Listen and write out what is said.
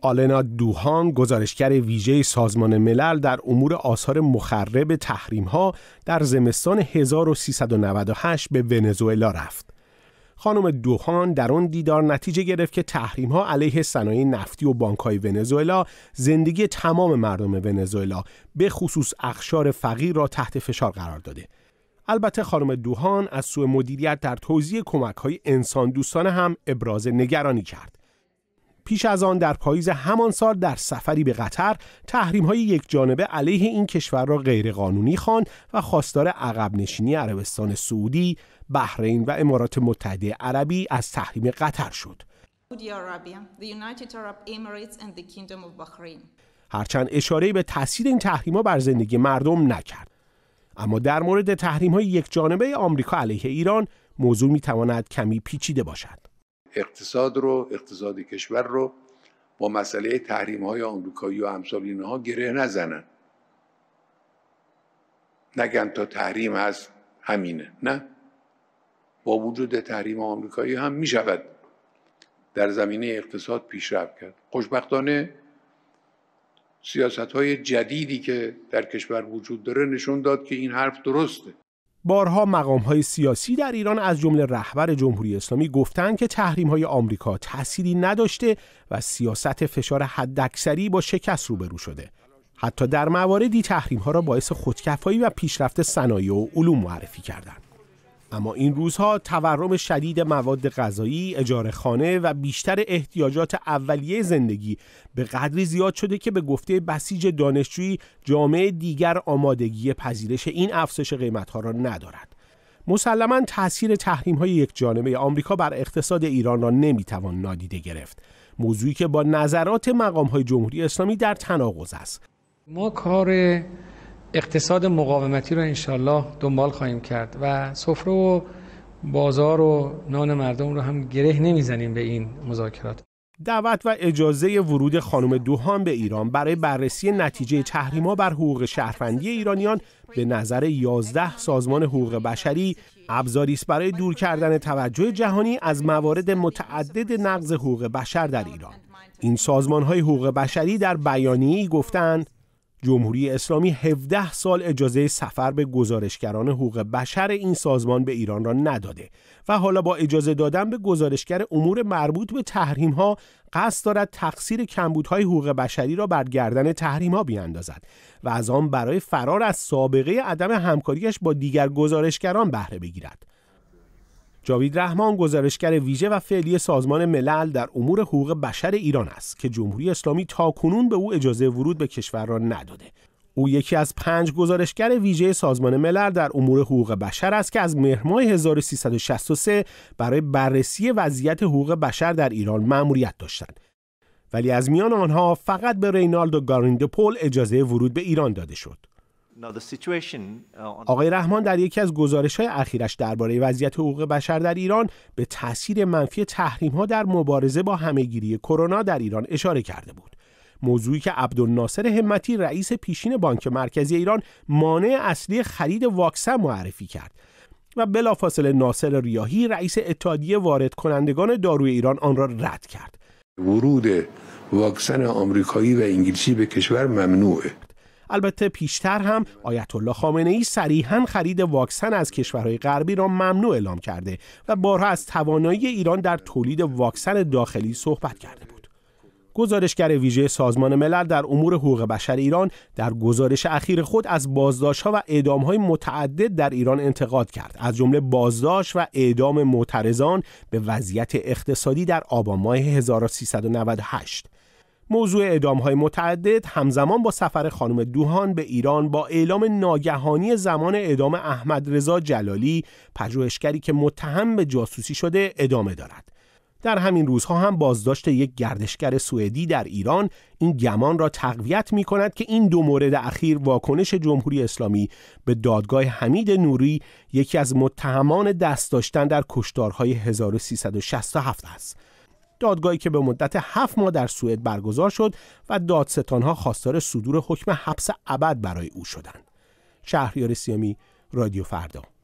آلنا دوهان گزارشگر ویژه سازمان ملل در امور آثار مخرب تحریم ها در زمستان 1398 به ونزوئلا رفت. خانم دوهان در آن دیدار نتیجه گرفت که تحریم ها علیه صنایع نفتی و بانک های ونزوئلا زندگی تمام مردم ونزوئلا به خصوص اخشار فقیر را تحت فشار قرار داده. البته خانم دوهان از سوء مدیریت در توزیع کمک های انسان دوستانه هم ابراز نگرانی کرد. پیش از آن در پاییز همان سال در سفری به قطر تحریم های یک جانبه علیه این کشور را غیرقانونی خواند و خواستار عقب نشینی عربستان سعودی، بحرین و امارات متحده عربی از تحریم قطر شد. هرچند اشاره به تاثیر این ها بر زندگی مردم نکرد اما در مورد تحریم های یک جانبه آمریکا علیه ایران موضوع میتواند کمی پیچیده باشد اقتصاد رو اقتصاد کشور رو با مسئله تحریم های آمریکایی و امثال اینها گره نزنن نگن تا تحریم هست همینه نه با وجود تحریم آمریکایی هم می شود در زمینه اقتصاد پیشرفت کرد خوشبختانه سیاست های جدیدی که در کشور وجود داره نشون داد که این حرف درسته بارها مقام های سیاسی در ایران از جمله رهبر جمهوری اسلامی گفتند که تحریم های آمریکا تأثیری نداشته و سیاست فشار حداکثری با شکست روبرو شده. حتی در مواردی تحریم ها را باعث خودکفایی و پیشرفت صنایع و علوم معرفی کردند. اما این روزها تورم شدید مواد غذایی، اجاره خانه و بیشتر احتیاجات اولیه زندگی به قدری زیاد شده که به گفته بسیج دانشجویی جامعه دیگر آمادگی پذیرش این افزایش قیمتها را ندارد. مسلما تاثیر تحریم های یک جانبه آمریکا بر اقتصاد ایران را نمیتوان نادیده گرفت موضوعی که با نظرات مقام های جمهوری اسلامی در تناقض است ما کار اقتصاد مقاومتی رو انشالله دنبال خواهیم کرد و سفره و بازار و نان مردم رو هم گره نمیزنیم به این مذاکرات دعوت و اجازه ورود خانم دوهان به ایران برای بررسی نتیجه تحریما بر حقوق شهروندی ایرانیان به نظر 11 سازمان حقوق بشری ابزاری است برای دور کردن توجه جهانی از موارد متعدد نقض حقوق بشر در ایران این سازمان های حقوق بشری در بیانیه‌ای گفتند جمهوری اسلامی 17 سال اجازه سفر به گزارشگران حقوق بشر این سازمان به ایران را نداده و حالا با اجازه دادن به گزارشگر امور مربوط به تحریم ها قصد دارد تقصیر کمبودهای حقوق بشری را بر گردن تحریم ها بیاندازد و از آن برای فرار از سابقه عدم همکاریش با دیگر گزارشگران بهره بگیرد جاوید رحمان گزارشگر ویژه و فعلی سازمان ملل در امور حقوق بشر ایران است که جمهوری اسلامی تا کنون به او اجازه ورود به کشور را نداده او یکی از پنج گزارشگر ویژه سازمان ملل در امور حقوق بشر است که از مهرماه 1363 برای بررسی وضعیت حقوق بشر در ایران مأموریت داشتند ولی از میان آنها فقط به رینالدو گاریندپول اجازه ورود به ایران داده شد Uh, آقای رحمان در یکی از گزارش های اخیرش درباره وضعیت حقوق بشر در ایران به تاثیر منفی تحریم ها در مبارزه با همهگیری کرونا در ایران اشاره کرده بود. موضوعی که عبدالناصر همتی رئیس پیشین بانک مرکزی ایران مانع اصلی خرید واکسن معرفی کرد و بلافاصله ناصر ریاهی رئیس اتحادیه وارد کنندگان داروی ایران آن را رد کرد. ورود واکسن آمریکایی و انگلیسی به کشور ممنوعه البته پیشتر هم آیت الله خامنه ای صریحا خرید واکسن از کشورهای غربی را ممنوع اعلام کرده و بارها از توانایی ایران در تولید واکسن داخلی صحبت کرده بود. گزارشگر ویژه سازمان ملل در امور حقوق بشر ایران در گزارش اخیر خود از ها و های متعدد در ایران انتقاد کرد از جمله بازداشت و اعدام معترضان به وضعیت اقتصادی در آبان ماه 1398 موضوع های متعدد همزمان با سفر خانم دوهان به ایران با اعلام ناگهانی زمان اعدام احمد رضا جلالی پژوهشگری که متهم به جاسوسی شده ادامه دارد در همین روزها هم بازداشت یک گردشگر سوئدی در ایران این گمان را تقویت می کند که این دو مورد اخیر واکنش جمهوری اسلامی به دادگاه حمید نوری یکی از متهمان دست داشتن در کشتارهای 1367 است. دادگاهی که به مدت هفت ماه در سوئد برگزار شد و دادستانها خواستار صدور حکم حبس ابد برای او شدند. شهریار سیامی رادیو فردا